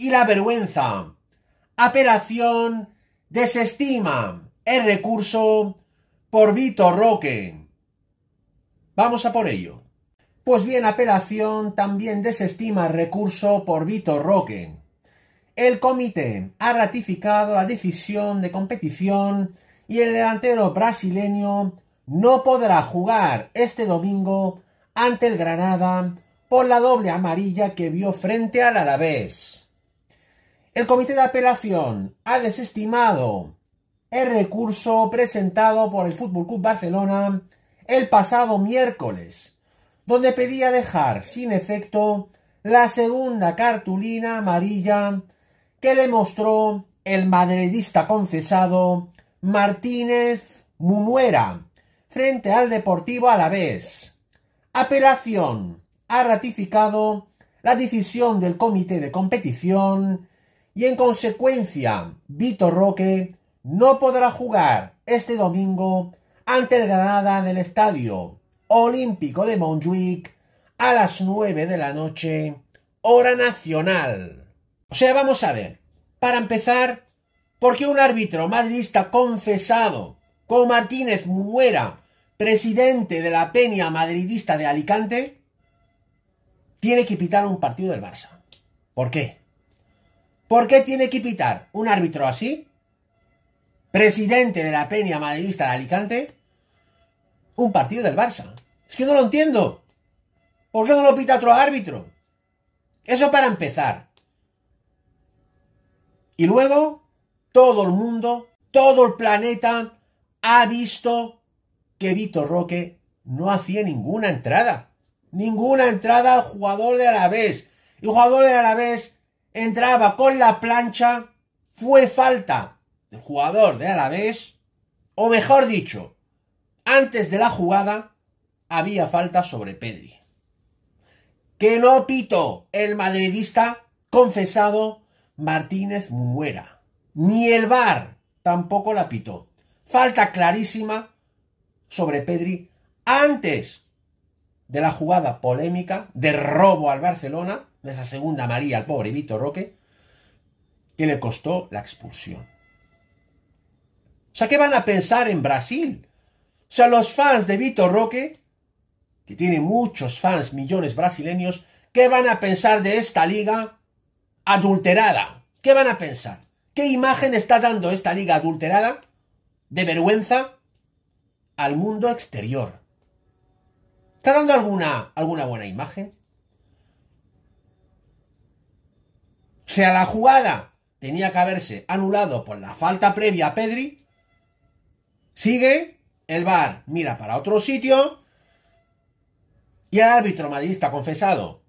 y la vergüenza. Apelación desestima el recurso por Vitor Roque. Vamos a por ello. Pues bien, apelación también desestima el recurso por Vitor Roque. El comité ha ratificado la decisión de competición y el delantero brasileño no podrá jugar este domingo ante el Granada por la doble amarilla que vio frente al Alavés. El Comité de Apelación ha desestimado el recurso presentado por el Fútbol Club Barcelona el pasado miércoles, donde pedía dejar sin efecto la segunda cartulina amarilla que le mostró el madridista confesado Martínez Munuera frente al Deportivo Alavés. Apelación ha ratificado la decisión del comité de competición y en consecuencia Vitor Roque no podrá jugar este domingo ante el Granada del Estadio Olímpico de Montjuic a las 9 de la noche, hora nacional. O sea, vamos a ver. Para empezar, ¿por qué un árbitro madridista confesado como Martínez Muera, presidente de la peña madridista de Alicante, tiene que pitar un partido del Barça? ¿Por qué? ¿Por qué tiene que pitar un árbitro así? Presidente de la Peña Madridista de Alicante, un partido del Barça. Es que no lo entiendo. ¿Por qué no lo pita otro árbitro? Eso para empezar. Y luego, todo el mundo, todo el planeta ha visto que Vitor Roque no hacía ninguna entrada. Ninguna entrada al jugador de Alavés. Y jugador de Alavés entraba con la plancha, fue falta del jugador de Alavés, o mejor dicho, antes de la jugada había falta sobre Pedri. Que no pito el madridista confesado Martínez Muera. Ni el VAR tampoco la pitó. Falta clarísima sobre Pedri antes de la jugada polémica de robo al Barcelona, de esa segunda María al pobre Vitor Roque, que le costó la expulsión. O sea, ¿qué van a pensar en Brasil? O sea, los fans de Vitor Roque, que tiene muchos fans, millones brasileños, ¿qué van a pensar de esta liga adulterada? ¿Qué van a pensar? ¿Qué imagen está dando esta liga adulterada de vergüenza al mundo exterior? ¿Está dando alguna, alguna buena imagen? O sea, la jugada tenía que haberse anulado por la falta previa a Pedri. Sigue, el VAR mira para otro sitio y el árbitro madridista confesado.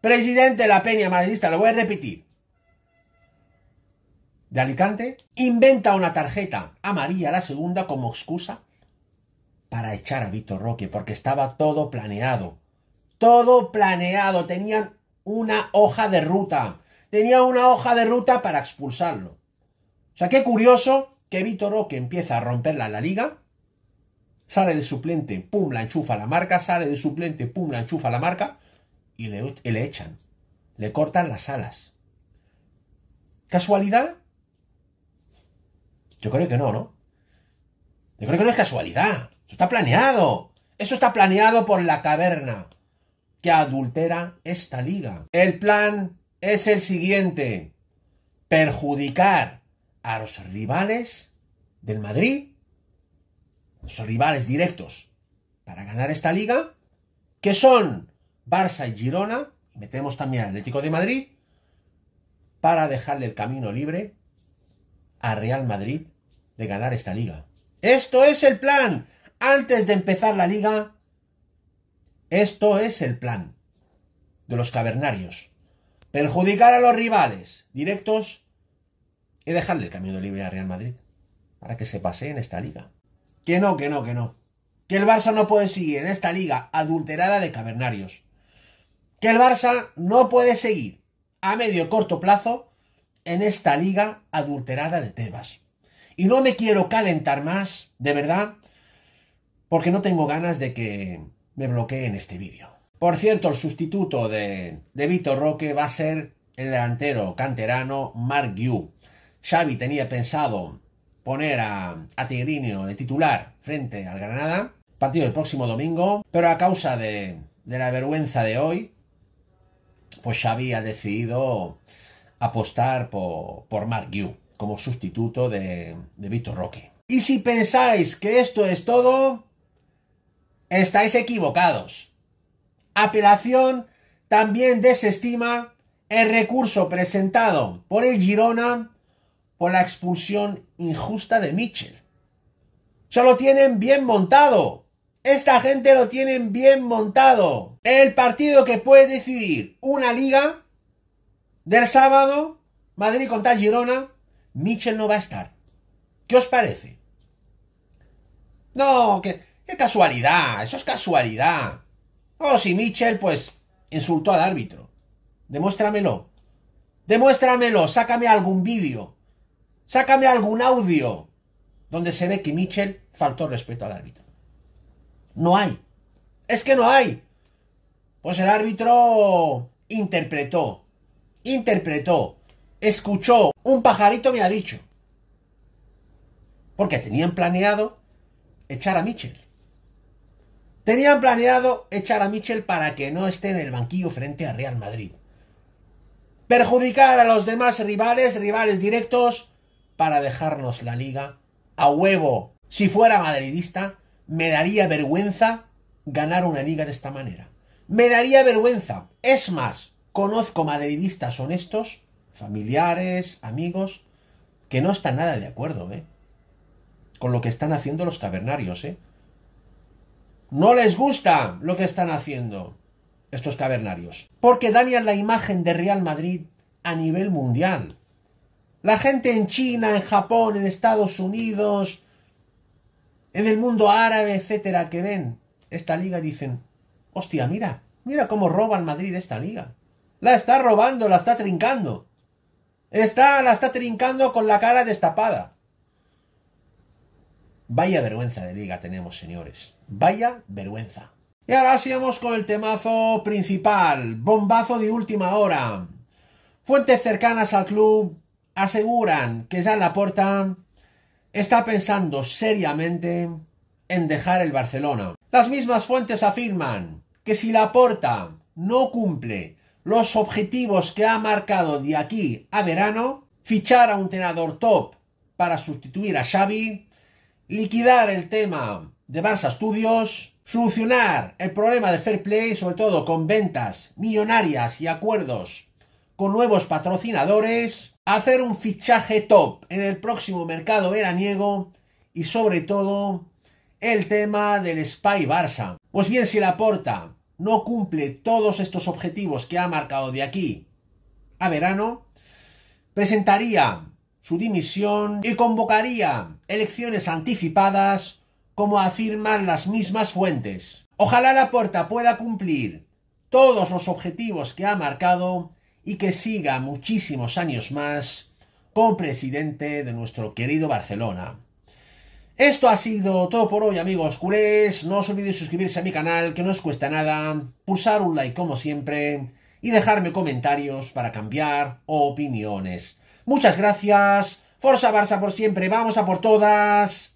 Presidente de la Peña madridista, lo voy a repetir. De Alicante, inventa una tarjeta amarilla la segunda como excusa para echar a Vitor Roque, porque estaba todo planeado. Todo planeado. Tenían una hoja de ruta. Tenía una hoja de ruta para expulsarlo. O sea, qué curioso que Vitor Roque empieza a romperla en la liga. Sale de suplente, pum, la enchufa la marca. Sale de suplente, pum, la enchufa la marca. Y le, y le echan. Le cortan las alas. ¿Casualidad? Yo creo que no, ¿no? Yo creo que no es casualidad. Eso está planeado. Eso está planeado por la caverna que adultera esta liga. El plan es el siguiente. Perjudicar a los rivales del Madrid, los rivales directos para ganar esta liga, que son Barça y Girona, metemos también al Atlético de Madrid, para dejarle el camino libre a Real Madrid de ganar esta liga. Esto es el plan antes de empezar la liga. Esto es el plan de los cavernarios. Perjudicar a los rivales directos y dejarle el camino libre a Real Madrid para que se pase en esta liga. Que no, que no, que no. Que el Barça no puede seguir en esta liga adulterada de cavernarios. Que el Barça no puede seguir a medio y corto plazo en esta liga adulterada de Tebas. Y no me quiero calentar más, de verdad porque no tengo ganas de que me bloqueen este vídeo. Por cierto, el sustituto de, de Roque va a ser el delantero canterano Mark Yu. Xavi tenía pensado poner a, a de titular frente al Granada, partido el próximo domingo, pero a causa de, la vergüenza de hoy, pues Xavi ha decidido apostar por, por Mark Yu como sustituto de, de Roque. Y si pensáis que esto es todo, Estáis equivocados. Apelación también desestima el recurso presentado por el Girona por la expulsión injusta de Mitchell. Se lo tienen bien montado. Esta gente lo tienen bien montado. El partido que puede decidir una liga del sábado, Madrid contra Girona, Mitchell no va a estar. ¿Qué os parece? No, que ¡Qué casualidad! ¡Eso es casualidad! Oh, si Mitchell, pues, insultó al árbitro. Demuéstramelo. Demuéstramelo. Sácame algún vídeo. Sácame algún audio donde se ve que Mitchell faltó respeto al árbitro. No hay. Es que no hay. Pues el árbitro interpretó, interpretó, escuchó, un pajarito me ha dicho. Porque tenían planeado echar a Mitchell. Tenían planeado echar a Mitchell para que no esté en el banquillo frente a Real Madrid. Perjudicar a los demás rivales, rivales directos, para dejarnos la liga a huevo. Si fuera madridista, me daría vergüenza ganar una liga de esta manera. Me daría vergüenza. Es más, conozco madridistas honestos, familiares, amigos, que no están nada de acuerdo, ¿eh? Con lo que están haciendo los cavernarios, ¿eh? No les gusta lo que están haciendo estos cavernarios, porque dañan la imagen de Real Madrid a nivel mundial. La gente en China, en Japón, en Estados Unidos, en el mundo árabe, etcétera, que ven esta liga y dicen, hostia, mira, mira cómo roban Madrid esta liga. La está robando, la está trincando. Está, la está trincando con la cara destapada. Vaya vergüenza de liga tenemos, señores. Vaya vergüenza. Y ahora sigamos con el temazo principal, bombazo de última hora. Fuentes cercanas al club aseguran que ya Laporta está pensando seriamente en dejar el Barcelona. Las mismas fuentes afirman que si Laporta no cumple los objetivos que ha marcado de aquí a verano, fichar a un tenador top para sustituir a Xavi, liquidar el tema de Barça Studios, solucionar el problema de fair play, sobre todo con ventas millonarias y acuerdos con nuevos patrocinadores, hacer un fichaje top en el próximo mercado veraniego y sobre todo el tema del Spy Barça. Pues bien, si la porta no cumple todos estos objetivos que ha marcado de aquí a verano, presentaría su dimisión y convocaría elecciones anticipadas como afirman las mismas fuentes. Ojalá la puerta pueda cumplir todos los objetivos que ha marcado y que siga muchísimos años más como presidente de nuestro querido Barcelona. Esto ha sido todo por hoy amigos culés, no os olvidéis suscribirse a mi canal que no os cuesta nada, pulsar un like como siempre y dejarme comentarios para cambiar opiniones. Muchas gracias, Forza Barça por siempre, vamos a por todas